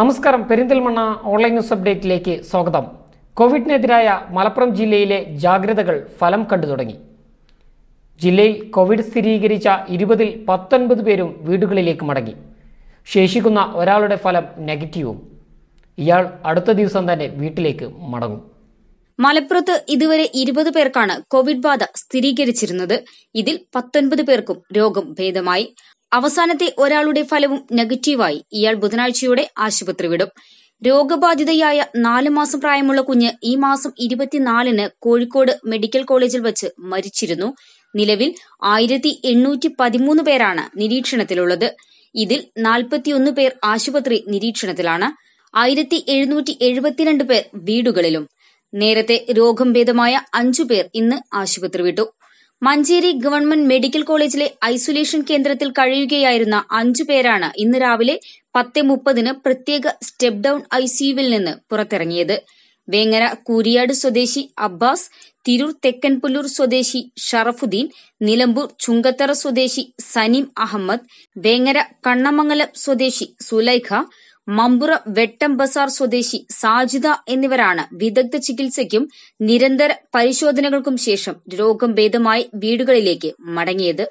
നമസ്കാരം Perinthalmanna online news അപ്ഡേറ്റിലേക്ക് സ്വാഗതം കോവിഡിനെതിരായ മലപ്പുറം ജില്ലയിലെ ജാഗ്രതകൾ ഫലം കണ്ടു തുടങ്ങി ജില്ലയിൽ കോവിഡ് സ്ഥിരീകരിച്ച ഇരുപതിൽ പത്തൊൻപത് പേരും വീടുകളിലേക്ക് മടങ്ങി ശേഷിക്കുന്ന ഒരാളുടെ ഫലം നെഗറ്റീവും ഇയാൾ അടുത്ത ദിവസം തന്നെ വീട്ടിലേക്ക് മടങ്ങും മലപ്പുറത്ത് ഇതുവരെ ഇരുപത് പേർക്കാണ് കോവിഡ് ബാധ സ്ഥിരീകരിച്ചിരുന്നത് ഇതിൽ പത്തൊൻപത് പേർക്കും രോഗം ഭേദമായി അവസാനത്തെ ഒരാളുടെ ഫലവും നെഗറ്റീവായി ഇയാൾ ബുധനാഴ്ചയോടെ ആശുപത്രി വിടും രോഗബാധിതയായ നാല് മാസം പ്രായമുള്ള കുഞ്ഞ് ഈ മാസം ഇരുപത്തിനാലിന് കോഴിക്കോട് മെഡിക്കൽ കോളേജിൽ വച്ച് മരിച്ചിരുന്നു നിലവിൽ ആയിരത്തി എണ്ണൂറ്റി പതിമൂന്ന് പേരാണ് നിരീക്ഷണത്തിലുള്ളത് ഇതിൽ നാൽപ്പത്തിയൊന്ന് പേർ ആശുപത്രി നിരീക്ഷണത്തിലാണ് ആയിരത്തി എഴുന്നൂറ്റി എഴുപത്തിരണ്ട് പേർ വീടുകളിലും നേരത്തെ രോഗം ഭേദമായ അഞ്ചുപേർ ഇന്ന് ആശുപത്രി വിട്ടു മഞ്ചേരി ഗവൺമെന്റ് മെഡിക്കൽ കോളേജിലെ ഐസൊലേഷൻ കേന്ദ്രത്തിൽ കഴിയുകയായിരുന്ന അഞ്ചു പേരാണ് ഇന്ന് രാവിലെ പത്ത് മുപ്പതിന് പ്രത്യേക സ്റ്റെപ്പ് ഡൌൺ ഐസിയുവിൽ നിന്ന് പുറത്തിറങ്ങിയത് വേങ്ങര കൂരിയാട് സ്വദേശി അബ്ബാസ് തിരൂർ തെക്കൻപുല്ലൂർ സ്വദേശി ഷറഫുദ്ദീൻ നിലമ്പൂർ ചുങ്കത്തറ സ്വദേശി സനീം അഹമ്മദ് വേങ്ങര കണ്ണമംഗലം സ്വദേശി സുലൈഖ മമ്പുറ വെട്ടം ബസാർ സ്വദേശി സാജിദ എന്നിവരാണ് വിദഗ്ധ ചികിത്സയ്ക്കും നിരന്തര പരിശോധനകൾക്കും ശേഷം രോഗം ഭേദമായി വീടുകളിലേക്ക് മടങ്ങിയത്